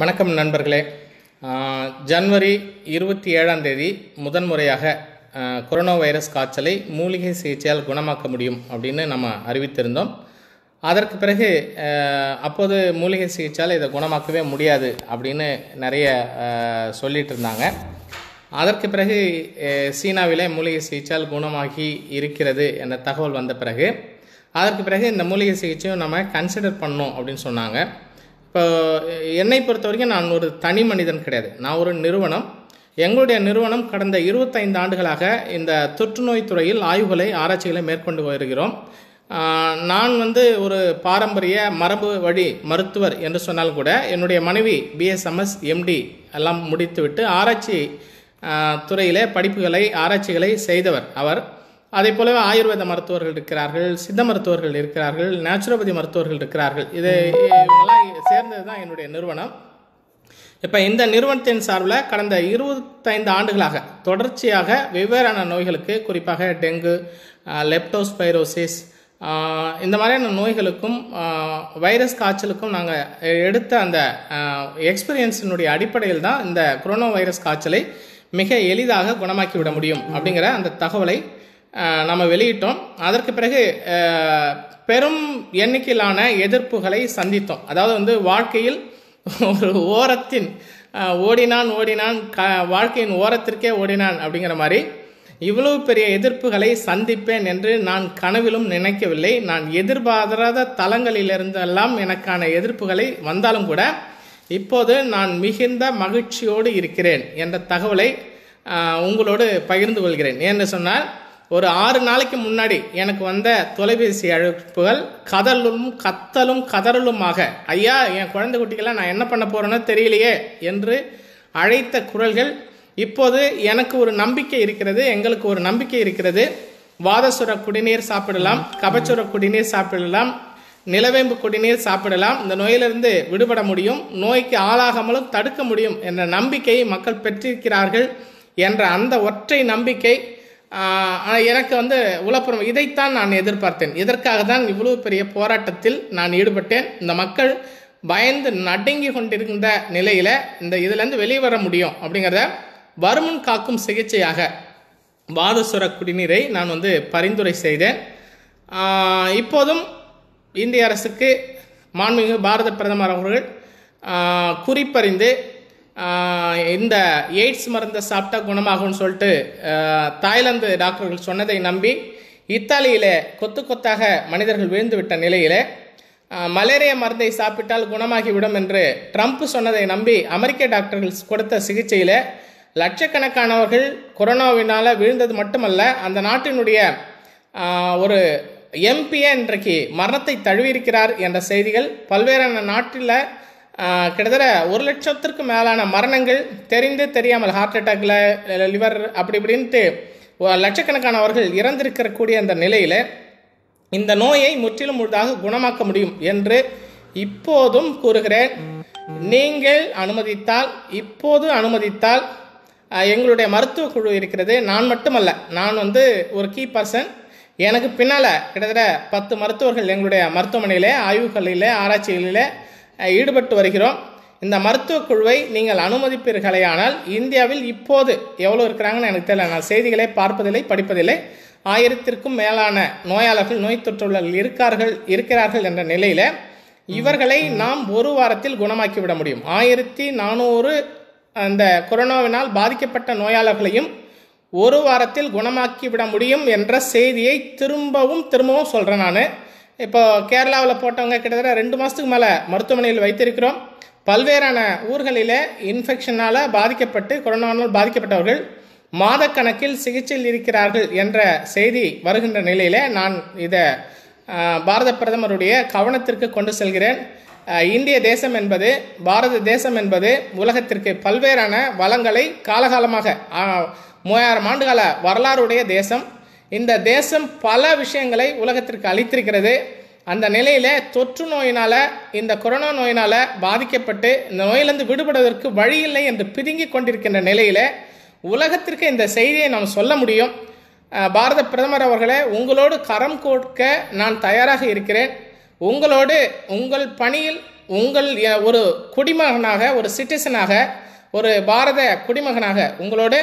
வணக்கம் நண்பர்களே ஜனவரி இருபத்தி ஏழாம் தேதி முதன்முறையாக கொரோனா வைரஸ் காய்ச்சலை மூலிகை சிகிச்சையால் குணமாக்க முடியும் அப்படின்னு நம்ம அறிவித்திருந்தோம் அதற்கு பிறகு அப்போது மூலிகை சிகிச்சையால் இதை குணமாக்கவே முடியாது அப்படின்னு நிறைய சொல்லிகிட்டு இருந்தாங்க அதற்கு பிறகு சீனாவிலே மூலிகை சிகிச்சையால் குணமாகி இருக்கிறது என்ற தகவல் வந்த பிறகு அதற்கு பிறகு இந்த மூலிகை சிகிச்சையும் நம்ம கன்சிடர் பண்ணோம் அப்படின்னு சொன்னாங்க இப்போ என்னை பொறுத்த வரைக்கும் நான் ஒரு தனி மனிதன் கிடையாது நான் ஒரு நிறுவனம் எங்களுடைய நிறுவனம் கடந்த இருபத்தைந்து ஆண்டுகளாக இந்த தொற்றுநோய் துறையில் ஆய்வுகளை ஆராய்ச்சிகளை மேற்கொண்டு வருகிறோம் நான் வந்து ஒரு பாரம்பரிய மரபு வழி மருத்துவர் என்று சொன்னால் கூட என்னுடைய மனைவி பிஎஸ்எம்எஸ் எம்டி எல்லாம் முடித்துவிட்டு ஆராய்ச்சி துறையிலே படிப்புகளை ஆராய்ச்சிகளை செய்தவர் அவர் அதே போலவே ஆயுர்வேத மருத்துவர்கள் இருக்கிறார்கள் சித்த மருத்துவர்கள் இருக்கிறார்கள் நேச்சுரோபதி மருத்துவர்கள் இருக்கிறார்கள் இது சேர்ந்தது தான் என்னுடைய நிறுவனம் இப்போ இந்த நிறுவனத்தின் சார்பில் கடந்த இருபத்தைந்து ஆண்டுகளாக தொடர்ச்சியாக வெவ்வேறான நோய்களுக்கு குறிப்பாக டெங்கு லெப்டோஸ்பைரோசிஸ் இந்த மாதிரியான நோய்களுக்கும் வைரஸ் காய்ச்சலுக்கும் நாங்கள் எடுத்த அந்த எக்ஸ்பீரியன்ஸினுடைய அடிப்படையில் தான் இந்த கொரோனா வைரஸ் காய்ச்சலை மிக எளிதாக குணமாக்கி விட முடியும் அப்படிங்கிற அந்த தகவலை நம்ம வெளியிட்டோம் அதற்கு பிறகு பெரும் எண்ணிக்கையிலான எதிர்ப்புகளை சந்தித்தோம் அதாவது வந்து வாழ்க்கையில் ஒரு ஓரத்தின் ஓடினான் ஓடினான் க வாழ்க்கையின் ஓரத்திற்கே ஓடினான் அப்படிங்கிற மாதிரி இவ்வளவு பெரிய எதிர்ப்புகளை சந்திப்பேன் என்று நான் கனவிலும் நினைக்கவில்லை நான் எதிர்பாராத தளங்களிலிருந்தெல்லாம் எனக்கான எதிர்ப்புகளை வந்தாலும் கூட இப்போது நான் மிகுந்த மகிழ்ச்சியோடு இருக்கிறேன் என்ற தகவலை உங்களோடு பகிர்ந்து கொள்கிறேன் ஏன்னு சொன்னால் ஒரு ஆறு நாளைக்கு முன்னாடி எனக்கு வந்த தொலைபேசி அழைப்புகள் கதலும் கத்தலும் கதறலுமாக ஐயா என் குழந்தை குட்டிகளை நான் என்ன பண்ண போறேன்னு தெரியலையே என்று அழைத்த குரல்கள் இப்போது எனக்கு ஒரு நம்பிக்கை இருக்கிறது எங்களுக்கு ஒரு நம்பிக்கை இருக்கிறது வாதசுர குடிநீர் சாப்பிடலாம் கபச்சுர குடிநீர் சாப்பிடலாம் நிலவேம்பு குடிநீர் சாப்பிடலாம் இந்த நோயிலிருந்து விடுபட முடியும் நோய்க்கு ஆளாகாமலும் தடுக்க முடியும் என்ற நம்பிக்கையை மக்கள் பெற்றிருக்கிறார்கள் என்ற அந்த ஒற்றை நம்பிக்கை ஆனால் எனக்கு வந்து உலப்புறம் இதைத்தான் நான் எதிர்பார்த்தேன் இதற்காக தான் இவ்வளவு பெரிய போராட்டத்தில் நான் ஈடுபட்டேன் இந்த மக்கள் பயந்து நடுங்கி கொண்டிருந்த நிலையில் இந்த இதிலேருந்து வெளியே வர முடியும் அப்படிங்கிறத வருமுன் காக்கும் சிகிச்சையாக வாதசுர குடிநீரை நான் வந்து பரிந்துரை செய்தேன் இப்போதும் இந்திய அரசுக்கு மாண்புமிகு பாரத பிரதமர் அவர்கள் குறிப்பறிந்து இந்த எய்ட்ஸ் மருந்தை சாப்பிட்டா குணமாகும்னு சொல்லிட்டு தாய்லாந்து டாக்டர்கள் சொன்னதை நம்பி இத்தாலியில் கொத்து கொத்தாக மனிதர்கள் விழுந்துவிட்ட நிலையில் மலேரியா மருந்தை சாப்பிட்டால் குணமாகிவிடும் என்று ட்ரம்ப் சொன்னதை நம்பி அமெரிக்க டாக்டர்கள் கொடுத்த சிகிச்சையில் லட்சக்கணக்கானவர்கள் கொரோனாவினால் விழுந்தது மட்டுமல்ல அந்த நாட்டினுடைய ஒரு எம்பியே இன்றைக்கு மரணத்தை தழுவியிருக்கிறார் என்ற செய்திகள் பல்வேறான நாட்டில் கிட்டத்தட்ட ஒரு லட்சத்திற்கு மேலான மரணங்கள் தெரிந்து தெரியாமல் ஹார்ட் அட்டாக்கில் லிவர் அப்படி இப்படின்ட்டு லட்சக்கணக்கானவர்கள் இறந்திருக்கக்கூடிய அந்த நிலையில் இந்த நோயை முற்றிலும் முழுதாக குணமாக்க முடியும் என்று இப்போதும் கூறுகிறேன் நீங்கள் அனுமதித்தால் இப்போது அனுமதித்தால் எங்களுடைய மருத்துவ குழு இருக்கிறது நான் மட்டுமல்ல நான் வந்து ஒரு கீ பர்சன் எனக்கு பின்னால் கிட்டத்தட்ட பத்து மருத்துவர்கள் எங்களுடைய மருத்துவமனையில் ஆய்வுகளில் ஆராய்ச்சிகளில் ஈடுபட்டு வருகிறோம் இந்த மருத்துவக் குழுவை நீங்கள் ஆனால் இந்தியாவில் இப்போது எவ்வளோ இருக்கிறாங்கன்னு எனக்கு தெரியல நான் செய்திகளை பார்ப்பதில்லை படிப்பதில்லை ஆயிரத்திற்கும் மேலான நோயாளர்கள் நோய் தொற்றுள்ள இருக்கார்கள் இருக்கிறார்கள் என்ற நிலையில் இவர்களை நாம் ஒரு வாரத்தில் குணமாக்கி விட முடியும் ஆயிரத்தி நானூறு அந்த கொரோனாவினால் பாதிக்கப்பட்ட நோயாளர்களையும் ஒரு வாரத்தில் குணமாக்கி விட முடியும் என்ற செய்தியை திரும்பவும் திரும்பவும் சொல்கிறேன் நான் இப்போ கேரளாவில் போட்டவங்க கிட்டத்தட்ட ரெண்டு மாதத்துக்கு மேலே மருத்துவமனையில் வைத்திருக்கிறோம் பல்வேறான ஊர்களில் இன்ஃபெக்ஷனால் பாதிக்கப்பட்டு கொரோனாவால் பாதிக்கப்பட்டவர்கள் மாதக்கணக்கில் சிகிச்சையில் இருக்கிறார்கள் என்ற செய்தி வருகின்ற நிலையில் நான் இதை பாரத பிரதமருடைய கவனத்திற்கு கொண்டு செல்கிறேன் இந்திய தேசம் என்பது பாரத தேசம் என்பது உலகத்திற்கு பல்வேறான வளங்களை காலகாலமாக மூவாயிரம் ஆண்டுகால வரலாறுடைய தேசம் இந்த தேசம் பல விஷயங்களை உலகத்திற்கு அளித்திருக்கிறது அந்த நிலையில் தொற்று நோயினால் இந்த கொரோனா நோயினால் பாதிக்கப்பட்டு இந்த நோயிலிருந்து விடுபடுவதற்கு வழி இல்லை என்று பிதுங்கி கொண்டிருக்கின்ற நிலையில் உலகத்திற்கு இந்த செய்தியை நாம் சொல்ல முடியும் பாரத பிரதமர் அவர்களே உங்களோடு கரம் கோர்க்க நான் தயாராக இருக்கிறேன் உங்களோடு உங்கள் பணியில் உங்கள் ஒரு குடிமகனாக ஒரு சிட்டிசனாக ஒரு பாரத குடிமகனாக உங்களோடு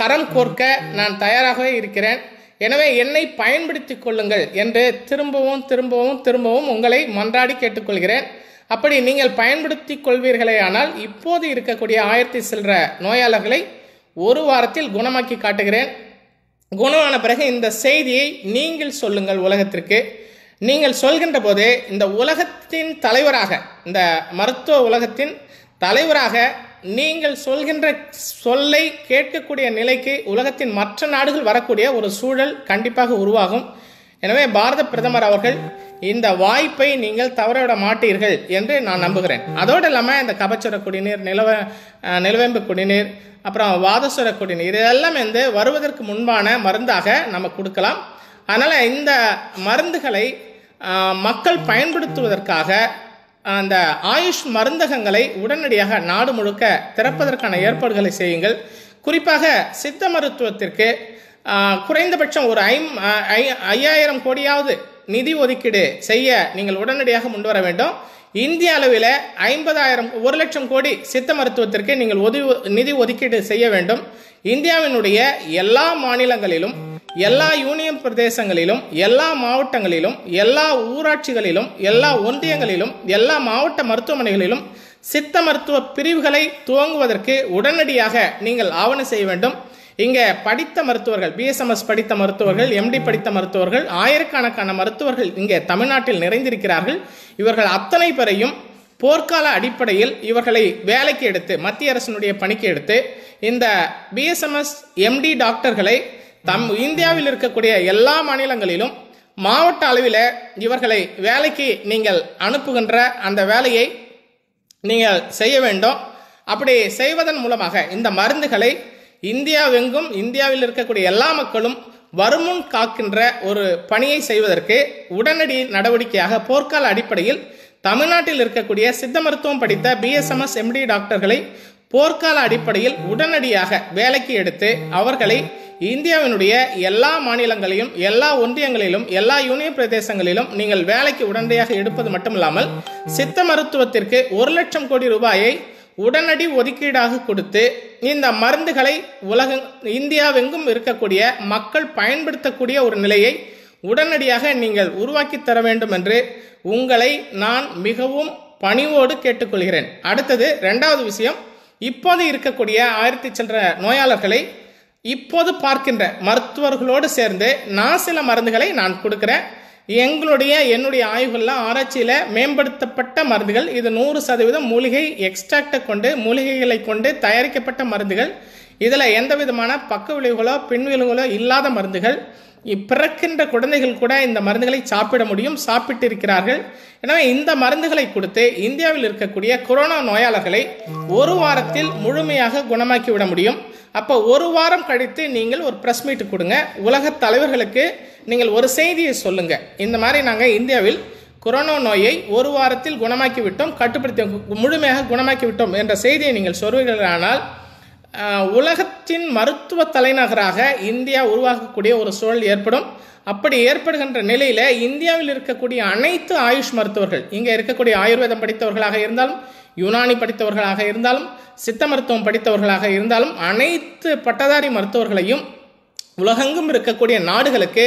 கரம் கோர்க்க நான் தயாராகவே இருக்கிறேன் எனவே என்னை பயன்படுத்தி கொள்ளுங்கள் என்று திரும்பவும் திரும்பவும் திரும்பவும் உங்களை மன்றாடி கேட்டுக்கொள்கிறேன் அப்படி நீங்கள் பயன்படுத்தி கொள்வீர்களே ஆனால் இப்போது இருக்கக்கூடிய ஆயிரத்தி சில்ற நோயாளர்களை ஒரு வாரத்தில் குணமாக்கி காட்டுகிறேன் குணமான பிறகு இந்த செய்தியை நீங்கள் சொல்லுங்கள் உலகத்திற்கு நீங்கள் சொல்கின்ற போதே இந்த உலகத்தின் தலைவராக இந்த மருத்துவ உலகத்தின் தலைவராக நீங்கள் சொல்கின்ற சொல்லை கேட்கக்கூடிய நிலைக்கு உலகத்தின் மற்ற நாடுகள் வரக்கூடிய ஒரு சூழல் கண்டிப்பாக உருவாகும் எனவே பாரத பிரதமர் அவர்கள் இந்த வாய்ப்பை நீங்கள் தவறவிட மாட்டீர்கள் என்று நான் நம்புகிறேன் அதோடு இல்லாமல் இந்த கபச்சுர குடிநீர் நிலவ நிலவேம்பு குடிநீர் அப்புறம் வாதசுர குடிநீர் இதெல்லாம் வந்து வருவதற்கு முன்பான மருந்தாக நம்ம கொடுக்கலாம் அதனால் இந்த மருந்துகளை மக்கள் பயன்படுத்துவதற்காக அந்த ஆயுஷ் மருந்தகங்களை உடனடியாக நாடு முழுக்க திறப்பதற்கான ஏற்பாடுகளை செய்யுங்கள் குறிப்பாக சித்த மருத்துவத்திற்கு குறைந்தபட்சம் ஒரு ஐம் ஐயாயிரம் கோடியாவது நிதி ஒதுக்கீடு செய்ய நீங்கள் உடனடியாக முன்வர வேண்டும் இந்திய அளவில் ஐம்பதாயிரம் ஒரு லட்சம் கோடி சித்த மருத்துவத்திற்கு நீங்கள் ஒது நிதி ஒதுக்கீடு செய்ய வேண்டும் இந்தியாவினுடைய எல்லா மாநிலங்களிலும் எல்லா யூனியன் பிரதேசங்களிலும் எல்லா மாவட்டங்களிலும் எல்லா ஊராட்சிகளிலும் எல்லா ஒன்றியங்களிலும் எல்லா மாவட்ட மருத்துவமனைகளிலும் சித்த மருத்துவ பிரிவுகளை துவங்குவதற்கு உடனடியாக நீங்கள் ஆவணம் செய்ய வேண்டும் இங்கே படித்த மருத்துவர்கள் பிஎஸ்எம்எஸ் படித்த மருத்துவர்கள் எம்டி படித்த மருத்துவர்கள் ஆயிரக்கணக்கான மருத்துவர்கள் இங்கே தமிழ்நாட்டில் நிறைந்திருக்கிறார்கள் இவர்கள் அத்தனை பேரையும் போர்க்கால அடிப்படையில் இவர்களை வேலைக்கு எடுத்து மத்திய அரசினுடைய பணிக்கு எடுத்து இந்த பிஎஸ்எம்எஸ் எம்டி டாக்டர்களை தம் இந்தியாவில் இருக்கக்கூடிய எல்லா மாநிலங்களிலும் மாவட்ட அளவில் இவர்களை வேலைக்கு நீங்கள் அனுப்புகின்ற அந்த வேலையை நீங்கள் செய்ய வேண்டும் அப்படி செய்வதன் மூலமாக இந்த மருந்துகளை இந்தியாவெங்கும் இந்தியாவில் இருக்கக்கூடிய எல்லா மக்களும் வருமுன் காக்கின்ற ஒரு பணியை செய்வதற்கு உடனடி நடவடிக்கையாக போர்க்கால அடிப்படையில் தமிழ்நாட்டில் இருக்கக்கூடிய சித்த மருத்துவம் படித்த பிஎஸ்எம்எஸ் எம்டி டாக்டர்களை போர்க்கால அடிப்படையில் உடனடியாக வேலைக்கு எடுத்து அவர்களை இந்தியாவினுடைய எல்லா மாநிலங்களிலும் எல்லா ஒன்றியங்களிலும் எல்லா யூனியன் பிரதேசங்களிலும் நீங்கள் வேலைக்கு உடனடியாக எடுப்பது மட்டுமில்லாமல் சித்த மருத்துவத்திற்கு ஒரு லட்சம் கோடி ரூபாயை உடனடி ஒதுக்கீடாக கொடுத்து இந்த மருந்துகளை உலக இந்தியாவெங்கும் இருக்கக்கூடிய மக்கள் பயன்படுத்தக்கூடிய ஒரு நிலையை உடனடியாக நீங்கள் உருவாக்கி தர வேண்டும் என்று உங்களை நான் மிகவும் பணிவோடு கேட்டுக்கொள்கிறேன் அடுத்தது ரெண்டாவது விஷயம் இப்போது இருக்கக்கூடிய ஆயிரத்தி சென்ற நோயாளர்களை இப்போது பார்க்கின்ற மருத்துவர்களோடு சேர்ந்து நான் சில மருந்துகளை நான் கொடுக்குறேன் எங்களுடைய என்னுடைய ஆய்வுகளில் ஆராய்ச்சியில் மேம்படுத்தப்பட்ட மருந்துகள் இது நூறு சதவீதம் மூலிகை எக்ஸ்ட்ராக்டை கொண்டு மூலிகைகளை கொண்டு தயாரிக்கப்பட்ட மருந்துகள் இதில் எந்த விதமான பக்க விளைவுகளோ பின்விளைவுகளோ இல்லாத மருந்துகள் பிறக்கின்ற குழந்தைகள் கூட இந்த மருந்துகளை சாப்பிட முடியும் சாப்பிட்டு இருக்கிறார்கள் எனவே இந்த மருந்துகளை கொடுத்து இந்தியாவில் இருக்கக்கூடிய கொரோனா நோயாளர்களை ஒரு வாரத்தில் முழுமையாக குணமாக்கி விட முடியும் அப்போ ஒரு வாரம் கழித்து நீங்கள் ஒரு ப்ரெஸ் மீட் கொடுங்க உலகத் தலைவர்களுக்கு நீங்கள் ஒரு செய்தியை சொல்லுங்கள் இந்த மாதிரி நாங்கள் இந்தியாவில் கொரோனா நோயை ஒரு வாரத்தில் குணமாக்கி விட்டோம் கட்டுப்படுத்தி முழுமையாக குணமாக்கி விட்டோம் என்ற செய்தியை நீங்கள் சொல்வீர்களானால் உலகத்தின் மருத்துவ தலைநகராக இந்தியா உருவாகக்கூடிய ஒரு சூழல் ஏற்படும் அப்படி ஏற்படுகின்ற நிலையில் இந்தியாவில் இருக்கக்கூடிய அனைத்து ஆயுஷ் மருத்துவர்கள் இங்கே இருக்கக்கூடிய ஆயுர்வேதம் படித்தவர்களாக இருந்தாலும் யுனானி படித்தவர்களாக இருந்தாலும் சித்த மருத்துவம் படித்தவர்களாக இருந்தாலும் அனைத்து பட்டதாரி மருத்துவர்களையும் உலகெங்கும் இருக்கக்கூடிய நாடுகளுக்கு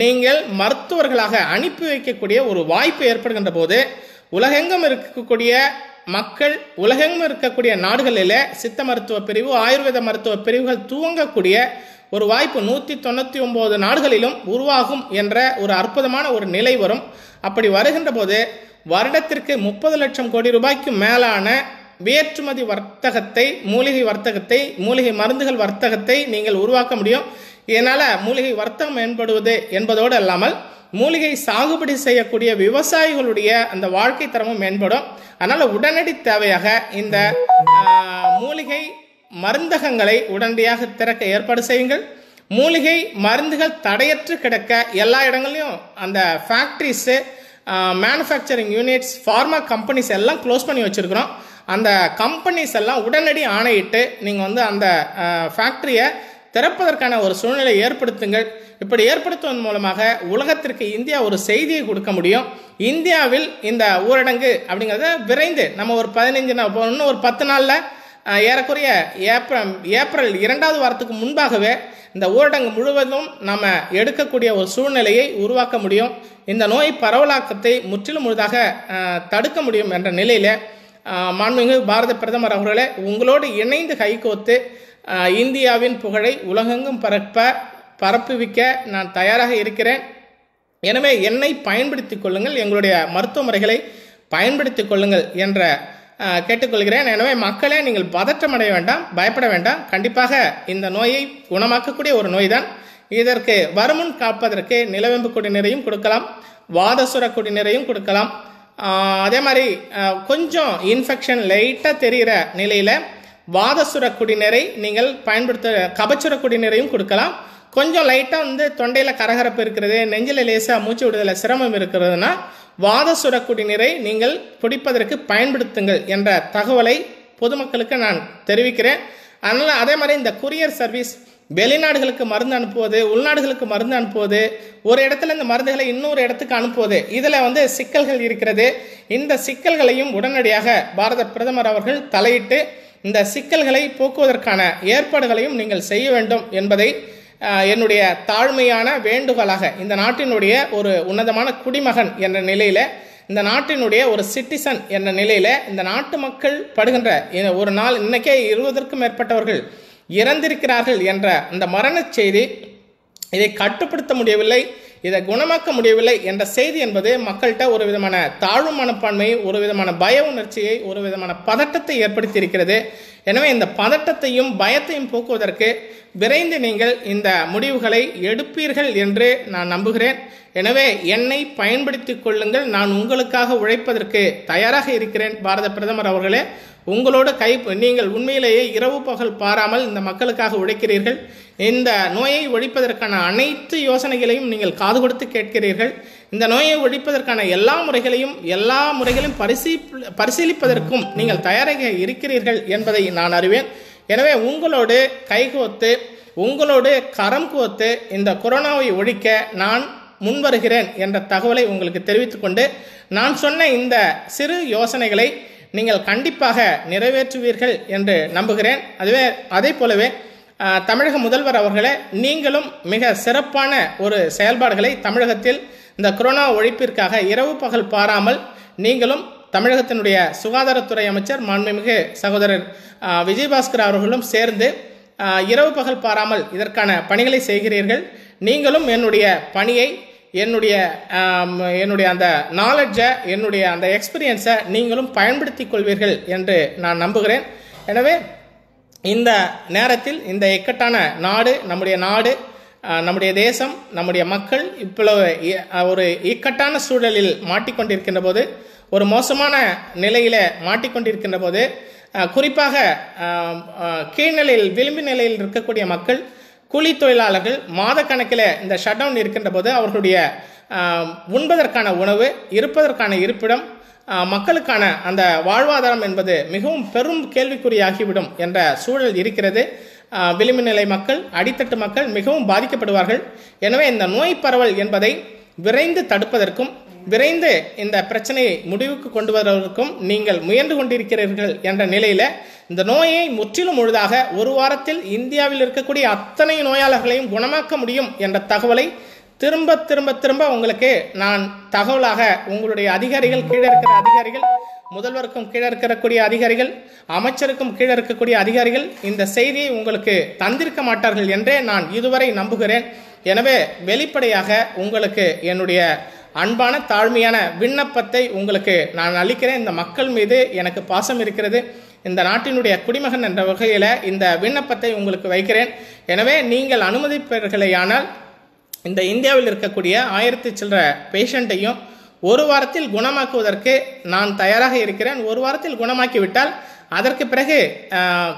நீங்கள் மருத்துவர்களாக அனுப்பி வைக்கக்கூடிய ஒரு வாய்ப்பு ஏற்படுகின்ற போது உலகெங்கும் இருக்கக்கூடிய மக்கள் உலகெங்கும் இருக்கக்கூடிய நாடுகளில் சித்த மருத்துவ பிரிவு ஆயுர்வேத மருத்துவ பிரிவுகள் துவங்கக்கூடிய ஒரு வாய்ப்பு நூற்றி தொண்ணூற்றி ஒம்பது நாடுகளிலும் உருவாகும் என்ற ஒரு அற்புதமான ஒரு நிலை வரும் அப்படி வருகின்ற போது வருடத்திற்கு முப்பது லட்சம் கோடி ரூபாய்க்கு மேலான வேற்றுமதி வர்த்தகத்தை மூலிகை வர்த்தகத்தை மூலிகை மருந்துகள் வர்த்தகத்தை நீங்கள் உருவாக்க முடியும் இதனால் மூலிகை வர்த்தகம் மேம்படுவது என்பதோடு அல்லாமல் மூலிகை சாகுபடி செய்யக்கூடிய விவசாயிகளுடைய அந்த வாழ்க்கை தரமும் மேம்படும் அதனால் உடனடி தேவையாக இந்த மூலிகை மருந்தகங்களை உடனடியாக திறக்க ஏற்பாடு செய்யுங்கள் மூலிகை மருந்துகள் தடையற்று கிடக்க எல்லா இடங்கள்லையும் அந்த factories manufacturing units pharma companies எல்லாம் க்ளோஸ் பண்ணி வச்சுருக்குறோம் அந்த கம்பெனிஸ் எல்லாம் உடனடி ஆணையிட்டு நீங்கள் வந்து அந்த ஃபேக்ட்ரியை திறப்பதற்கான ஒரு சூழ்நிலை ஏற்படுத்துங்கள் இப்படி ஏற்படுத்துவதன் மூலமாக உலகத்திற்கு இந்தியா ஒரு செய்தியை கொடுக்க முடியும் இந்தியாவில் இந்த ஊரடங்கு அப்படிங்கிறத விரைந்து நம்ம ஒரு பதினைஞ்சு நாள் இன்னும் ஒரு பத்து நாளில் ஏறக்குறைய ஏப்ரல் ஏப்ரல் இரண்டாவது வாரத்துக்கு முன்பாகவே இந்த ஊரடங்கு முழுவதும் நம்ம எடுக்கக்கூடிய ஒரு சூழ்நிலையை உருவாக்க முடியும் இந்த நோய் பரவலாக்கத்தை முற்றிலும் முழுதாக தடுக்க முடியும் என்ற நிலையில் மாண்புமிகு பாரத பிரதமர் அவர்களே உங்களோடு இணைந்து கைகோத்து இந்தியாவின் புகழை உலகெங்கும் பரப்ப பரப்புவிக்க நான் தயாராக இருக்கிறேன் எனவே என்னை பயன்படுத்தி கொள்ளுங்கள் எங்களுடைய மருத்துவ முறைகளை பயன்படுத்தி கொள்ளுங்கள் என்ற கேட்டுக்கொள்கிறேன் எனவே மக்களே நீங்கள் பதற்றம் அடைய வேண்டாம் பயப்பட வேண்டாம் கண்டிப்பாக இந்த நோயை குணமாக்கக்கூடிய ஒரு நோய் தான் இதற்கு வருமுன் காப்பதற்கு நிலவெம்பு குடிநீரையும் கொடுக்கலாம் வாதசுர குடிநீரையும் கொடுக்கலாம் அதே மாதிரி கொஞ்சம் இன்ஃபெக்ஷன் லைட்டாக தெரிகிற நிலையில் வாதசுர குடிநீரை நீங்கள் பயன்படுத்த கபச்சுர குடிநீரையும் கொடுக்கலாம் கொஞ்சம் லைட்டாக வந்து தொண்டையில் கரகரப்பு இருக்கிறது நெஞ்சில் லேசாக மூச்சு விடுதலில் சிரமம் இருக்கிறதுனா வாதசுர குடிநீரை நீங்கள் குடிப்பதற்கு பயன்படுத்துங்கள் என்ற தகவலை பொதுமக்களுக்கு நான் தெரிவிக்கிறேன் அதனால் அதே மாதிரி இந்த குரியர் சர்வீஸ் வெளிநாடுகளுக்கு மருந்து அனுப்புவது உள்நாடுகளுக்கு மருந்து அனுப்புவது ஒரு இடத்துல இந்த மருந்துகளை இன்னொரு இடத்துக்கு அனுப்புவது இதில் வந்து சிக்கல்கள் இருக்கிறது இந்த சிக்கல்களையும் உடனடியாக பாரத பிரதமர் அவர்கள் தலையிட்டு இந்த சிக்கல்களை போக்குவதற்கான ஏற்பாடுகளையும் நீங்கள் செய்ய வேண்டும் என்பதை என்னுடைய தாழ்மையான வேண்டுகோளாக இந்த நாட்டினுடைய ஒரு உன்னதமான குடிமகன் என்ற நிலையில் இந்த நாட்டினுடைய ஒரு சிட்டிசன் என்ற நிலையில் இந்த நாட்டு மக்கள் படுகின்ற ஒரு நாள் இன்றைக்கே இருபதற்கும் மேற்பட்டவர்கள் இறந்திருக்கிறார்கள் என்ற அந்த மரணச் செய்தி இதை கட்டுப்படுத்த முடியவில்லை இதை குணமாக்க முடியவில்லை என்ற செய்தி என்பது மக்கள்கிட்ட ஒரு விதமான தாழ்வு மனப்பான்மையை ஒரு விதமான பய உணர்ச்சியை ஒரு விதமான பதட்டத்தை ஏற்படுத்தி இருக்கிறது எனவே இந்த பதட்டத்தையும் பயத்தையும் போக்குவதற்கு விரைந்து நீங்கள் இந்த முடிவுகளை எடுப்பீர்கள் என்று நான் நம்புகிறேன் எனவே என்னை பயன்படுத்தி கொள்ளுங்கள் நான் உங்களுக்காக உழைப்பதற்கு தயாராக இருக்கிறேன் பாரத பிரதமர் அவர்களே உங்களோட கை நீங்கள் உண்மையிலேயே இரவு பகல் பாராமல் இந்த மக்களுக்காக உழைக்கிறீர்கள் இந்த நோயை ஒழிப்பதற்கான அனைத்து யோசனைகளையும் நீங்கள் காது கொடுத்து கேட்கிறீர்கள் இந்த நோயை ஒழிப்பதற்கான எல்லா முறைகளையும் எல்லா முறைகளையும் பரிசீ பரிசீலிப்பதற்கும் நீங்கள் தயாராக இருக்கிறீர்கள் என்பதை நான் அறிவேன் எனவே உங்களோடு கைகோத்து உங்களோடு கரம் கோத்து இந்த கொரோனாவை ஒழிக்க நான் முன்வருகிறேன் என்ற தகவலை உங்களுக்கு தெரிவித்துக்கொண்டு நான் சொன்ன இந்த சிறு யோசனைகளை நீங்கள் கண்டிப்பாக நிறைவேற்றுவீர்கள் என்று நம்புகிறேன் அதுவே அதே போலவே தமிழக முதல்வர் அவர்களே நீங்களும் மிக சிறப்பான ஒரு செயல்பாடுகளை தமிழகத்தில் இந்த கொரோனா ஒழிப்பிற்காக இரவு பகல் பாராமல் நீங்களும் தமிழகத்தினுடைய சுகாதாரத்துறை அமைச்சர் மாண்புமிகு சகோதரர் விஜயபாஸ்கர் அவர்களும் சேர்ந்து இரவு பகல் பாராமல் இதற்கான பணிகளை செய்கிறீர்கள் நீங்களும் என்னுடைய பணியை என்னுடைய என்னுடைய அந்த நாலெட்ஜை என்னுடைய அந்த எக்ஸ்பீரியன்ஸை நீங்களும் பயன்படுத்தி கொள்வீர்கள் என்று நான் நம்புகிறேன் எனவே இந்த நேரத்தில் இந்த இக்கட்டான நாடு நம்முடைய நாடு நம்முடைய தேசம் நம்முடைய மக்கள் இவ்வளவு ஒரு இக்கட்டான சூழலில் மாட்டிக்கொண்டிருக்கின்ற போது ஒரு மோசமான நிலையில் மாட்டிக்கொண்டிருக்கின்ற போது குறிப்பாக கீழ்நிலையில் விளிம்பு நிலையில் இருக்கக்கூடிய மக்கள் கூலி தொழிலாளர்கள் மாத கணக்கில் இந்த ஷட்டவுன் இருக்கின்ற போது அவர்களுடைய உண்பதற்கான உணவு இருப்பதற்கான இருப்பிடம் மக்களுக்கான அந்த வாழ்வாதாரம் என்பது மிகவும் பெரும் கேள்விக்குறியாகிவிடும் என்ற சூழல் இருக்கிறது விளிம்பு நிலை மக்கள் அடித்தட்டு மக்கள் மிகவும் பாதிக்கப்படுவார்கள் எனவே இந்த நோய் பரவல் என்பதை விரைந்து தடுப்பதற்கும் விரைந்து இந்த பிரச்சனையை முடிவுக்கு கொண்டு வருவதற்கும் நீங்கள் முயன்று கொண்டிருக்கிறீர்கள் என்ற நிலையில் இந்த நோயை முற்றிலும் முழுதாக ஒரு வாரத்தில் இந்தியாவில் இருக்கக்கூடிய அத்தனை நோயாளர்களையும் குணமாக்க முடியும் என்ற தகவலை திரும்ப திரும்ப திரும்ப உங்களுக்கு நான் தகவலாக உங்களுடைய அதிகாரிகள் கீழே இருக்கிற அதிகாரிகள் முதல்வருக்கும் கீழே இருக்கக்கூடிய அதிகாரிகள் அமைச்சருக்கும் கீழே இருக்கக்கூடிய அதிகாரிகள் இந்த செய்தியை உங்களுக்கு தந்திருக்க மாட்டார்கள் என்றே நான் இதுவரை நம்புகிறேன் எனவே வெளிப்படையாக உங்களுக்கு என்னுடைய அன்பான தாழ்மையான விண்ணப்பத்தை உங்களுக்கு நான் அளிக்கிறேன் இந்த மக்கள் மீது எனக்கு பாசம் இருக்கிறது இந்த நாட்டினுடைய குடிமகன் என்ற வகையில் இந்த விண்ணப்பத்தை உங்களுக்கு வைக்கிறேன் எனவே நீங்கள் அனுமதிப்பீர்களேயானால் இந்த இந்தியாவில் இருக்கக்கூடிய ஆயிரத்தி சில்லற பேஷண்ட்டையும் ஒரு வாரத்தில் குணமாக்குவதற்கு நான் தயாராக இருக்கிறேன் ஒரு வாரத்தில் குணமாக்கிவிட்டால் அதற்கு பிறகு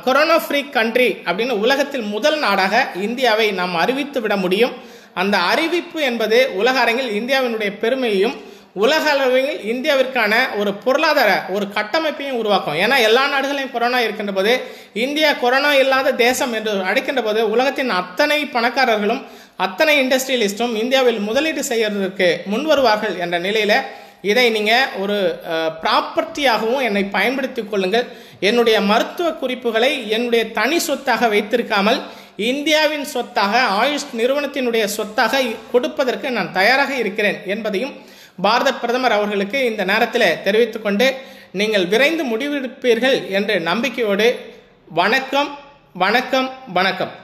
கொரோனா ஃப்ரீ கண்ட்ரி அப்படின்னு உலகத்தில் முதல் நாடாக இந்தியாவை நாம் அறிவித்து விட முடியும் அந்த அறிவிப்பு என்பது உலக அரங்கில் இந்தியாவினுடைய பெருமையையும் உலக அளவில் இந்தியாவிற்கான ஒரு பொருளாதார ஒரு கட்டமைப்பையும் உருவாக்கும் ஏன்னா எல்லா நாடுகளையும் கொரோனா இருக்கின்ற போது இந்தியா கொரோனா இல்லாத தேசம் என்று அழைக்கின்ற போது உலகத்தின் அத்தனை பணக்காரர்களும் அத்தனை இண்டஸ்ட்ரியலிஸ்ட்டும் இந்தியாவில் முதலீடு முன் வருவார்கள் என்ற நிலையில் இதை நீங்கள் ஒரு ப்ராப்பர்ட்டியாகவும் என்னை பயன்படுத்தி கொள்ளுங்கள் என்னுடைய மருத்துவ குறிப்புகளை என்னுடைய தனி சொத்தாக வைத்திருக்காமல் இந்தியாவின் சொத்தாக ஆயுஷ் நிறுவனத்தினுடைய சொத்தாக கொடுப்பதற்கு நான் தயாராக இருக்கிறேன் என்பதையும் பாரத பிரதமர் அவர்களுக்கு இந்த நேரத்தில் தெரிவித்துக்கொண்டு நீங்கள் விரைந்து முடிவெடுப்பீர்கள் என்று நம்பிக்கையோடு வணக்கம் வணக்கம் வணக்கம்